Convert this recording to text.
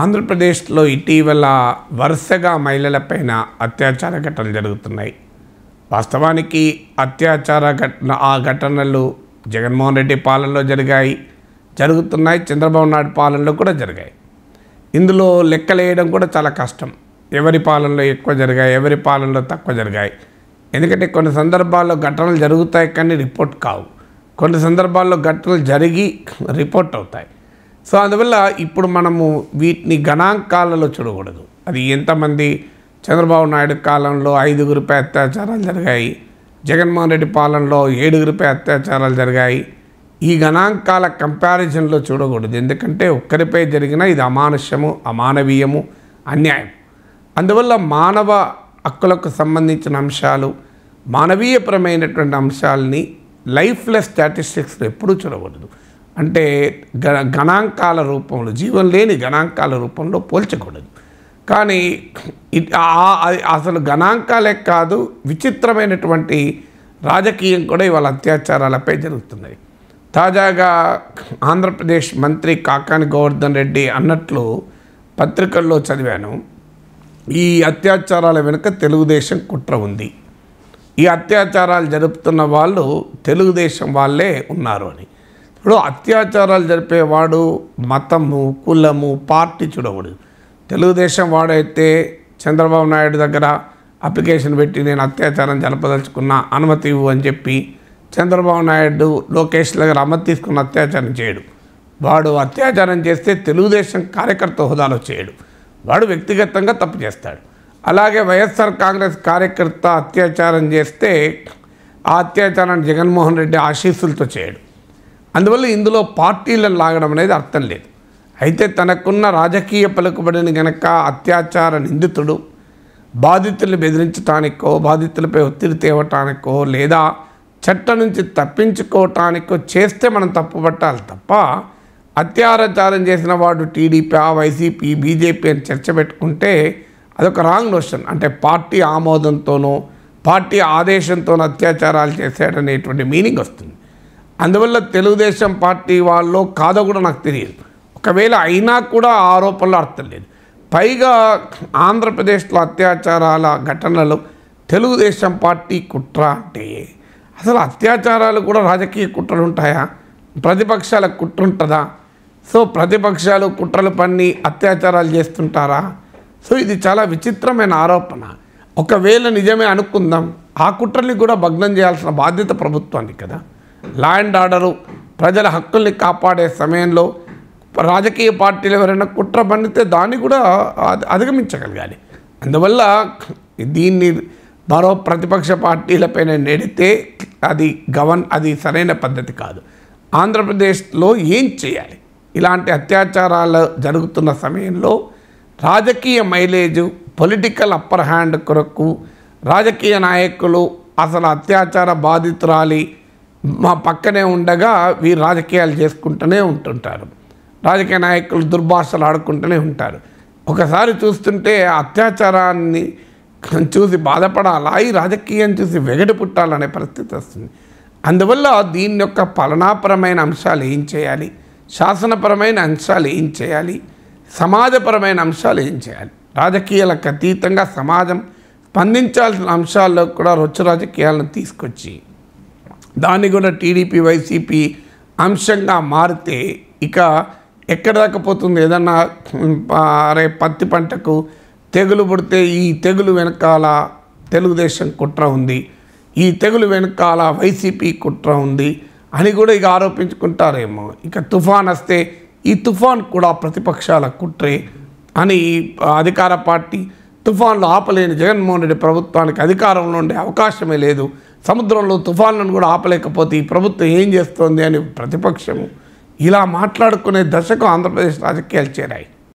ఆంధ్రప్రదేశ్లో ఇటీవల వరుసగా మహిళలపైన అత్యాచార ఘటనలు జరుగుతున్నాయి వాస్తవానికి అత్యాచార ఘటన ఆ ఘటనలు జగన్మోహన్ రెడ్డి పాలనలో జరిగాయి జరుగుతున్నాయి చంద్రబాబు నాయుడు పాలనలో కూడా జరిగాయి ఇందులో లెక్కలేయడం కూడా చాలా కష్టం ఎవరి పాలనలో ఎక్కువ జరిగాయి ఎవరి పాలనలో తక్కువ జరిగాయి ఎందుకంటే కొన్ని సందర్భాల్లో ఘటనలు జరుగుతాయి కానీ రిపోర్ట్ కావు కొన్ని సందర్భాల్లో ఘటనలు జరిగి రిపోర్ట్ అవుతాయి సో అందువల్ల ఇప్పుడు మనము వీటిని గణాంకాలలో చూడకూడదు అది ఎంతమంది చంద్రబాబు నాయుడు కాలంలో ఐదుగురిపై అత్యాచారాలు జరిగాయి జగన్మోహన్ రెడ్డి పాలనలో ఏడుగురిపై అత్యాచారాలు జరిగాయి ఈ గణాంకాల కంపారిజన్లో చూడకూడదు ఎందుకంటే ఒక్కరిపై జరిగిన ఇది అమానుష్యము అమానవీయము అన్యాయం అందువల్ల మానవ హక్కులకు సంబంధించిన అంశాలు మానవీయపరమైనటువంటి అంశాలని లైఫ్లెస్ స్టాటిస్టిక్స్లో ఎప్పుడూ చూడకూడదు అంటే గణాంకాల రూపంలో జీవం లేని గణాంకాల రూపంలో పోల్చకూడదు కానీ అసలు గణాంకాలే కాదు విచిత్రమైనటువంటి రాజకీయం కూడా ఇవాళ అత్యాచారాలపై జరుగుతున్నాయి తాజాగా ఆంధ్రప్రదేశ్ మంత్రి కాకాని గోవర్ధన్ రెడ్డి అన్నట్లు పత్రికల్లో చదివాను ఈ అత్యాచారాల వెనుక తెలుగుదేశం కుట్ర ఉంది ఈ అత్యాచారాలు జరుపుతున్న వాళ్ళు తెలుగుదేశం వాళ్ళే ఉన్నారు అని ఇప్పుడు అత్యాచారాలు జరిపేవాడు మతము కులము పార్టీ చూడకూడదు తెలుగుదేశం వాడైతే చంద్రబాబు నాయుడు దగ్గర అప్లికేషన్ పెట్టి నేను అత్యాచారం జరపదలుచుకున్న అనుమతి ఇవ్వు అని చెప్పి చంద్రబాబు నాయుడు లోకేష్ దగ్గర అమ్మతి తీసుకున్న అత్యాచారం చేయడు వాడు అత్యాచారం చేస్తే తెలుగుదేశం కార్యకర్త హోదాలో చేయడు వాడు వ్యక్తిగతంగా తప్పు చేస్తాడు అలాగే వైఎస్ఆర్ కాంగ్రెస్ కార్యకర్త అత్యాచారం చేస్తే ఆ అత్యాచారాన్ని జగన్మోహన్ రెడ్డి ఆశీస్సులతో చేయడు అందువల్ల ఇందులో పార్టీలను లాగడం అనేది అర్థం లేదు అయితే తనకున్న రాజకీయ పలుకుబడిని గనక అత్యాచార నిందితుడు బాధితుల్ని బెదిరించటానికో బాధితులపై ఒత్తిడి తేవటానికో లేదా చట్ట నుంచి తప్పించుకోవటానికో చేస్తే మనం తప్పుబట్టాలి తప్ప అత్యాచారం చేసిన వాడు టీడీపీ వైసీపీ బీజేపీ అని చర్చ పెట్టుకుంటే అదొక రాంగ్ నోషన్ అంటే పార్టీ ఆమోదంతోనో పార్టీ ఆదేశంతోనూ అత్యాచారాలు చేశాడనేటువంటి మీనింగ్ వస్తుంది అందువల్ల తెలుగుదేశం పార్టీ వాళ్ళు కాదో కూడా నాకు తెలియదు ఒకవేళ అయినా కూడా ఆరోపణలు అర్థం లేదు పైగా ఆంధ్రప్రదేశ్లో అత్యాచారాల ఘటనలు తెలుగుదేశం పార్టీ కుట్ర అంటే అసలు అత్యాచారాలు కూడా రాజకీయ కుట్రలు ఉంటాయా ప్రతిపక్షాల కుట్ర ఉంటుందా సో ప్రతిపక్షాలు కుట్రలు పన్ని అత్యాచారాలు చేస్తుంటారా సో ఇది చాలా విచిత్రమైన ఆరోపణ ఒకవేళ నిజమే అనుకుందాం ఆ కుట్రని కూడా భగ్నం చేయాల్సిన బాధ్యత ప్రభుత్వానికి కదా లా అండ్ ఆర్డరు ప్రజల హక్కుల్ని కాపాడే సమయంలో రాజకీయ పార్టీలు ఎవరైనా కుట్ర పండితే దాన్ని కూడా అధిగమించగలగాలి అందువల్ల దీన్ని మరో ప్రతిపక్ష పార్టీలపైన నెడితే అది గవన్ అది సరైన పద్ధతి కాదు ఆంధ్రప్రదేశ్లో ఏం చేయాలి ఇలాంటి అత్యాచారాలు జరుగుతున్న సమయంలో రాజకీయ మైలేజు పొలిటికల్ అప్పర్ హ్యాండ్ కొరకు రాజకీయ నాయకులు అసలు అత్యాచార బాధితురాలి మా పక్కనే ఉండగా వీరు రాజకీయాలు చేసుకుంటూనే ఉంటుంటారు రాజకీయ నాయకులు దుర్భాషలు ఆడుకుంటూనే ఉంటారు ఒకసారి చూస్తుంటే అత్యాచారాన్ని చూసి బాధపడాలా ఈ రాజకీయం చూసి వెగడి పుట్టాలనే పరిస్థితి వస్తుంది అందువల్ల దీని యొక్క పాలనాపరమైన అంశాలు ఏం చేయాలి శాసనపరమైన అంశాలు ఏం చేయాలి సమాజపరమైన అంశాలు ఏం చేయాలి రాజకీయాలకు అతీతంగా సమాజం స్పందించాల్సిన అంశాల్లో కూడా రొచ్చు రాజకీయాలను తీసుకొచ్చి దాన్ని కూడా టీడీపీ వైసీపీ అంశంగా మారితే ఇక ఎక్కడ దాకపోతుంది ఏదన్నా అరే పత్తి పంటకు తెగులు పుడితే ఈ తెగులు వెనకాల తెలుగుదేశం కుట్ర ఉంది ఈ తెగులు వెనకాల వైసీపీ కుట్ర ఉంది అని కూడా ఇక ఆరోపించుకుంటారేమో ఇక తుఫాన్ వస్తే ఈ తుఫాన్ కూడా ప్రతిపక్షాల కుట్రే అని అధికార పార్టీ తుఫాన్లు ఆపలేని జగన్మోహన్ రెడ్డి ప్రభుత్వానికి అధికారంలో ఉండే అవకాశమే లేదు సముద్రంలో తుఫాన్లను కూడా ఆపలేకపోతే ఈ ప్రభుత్వం ఏం చేస్తోంది అని ప్రతిపక్షము ఇలా మాట్లాడుకునే దశకు ఆంధ్రప్రదేశ్ రాజకీయాలు చేరాయి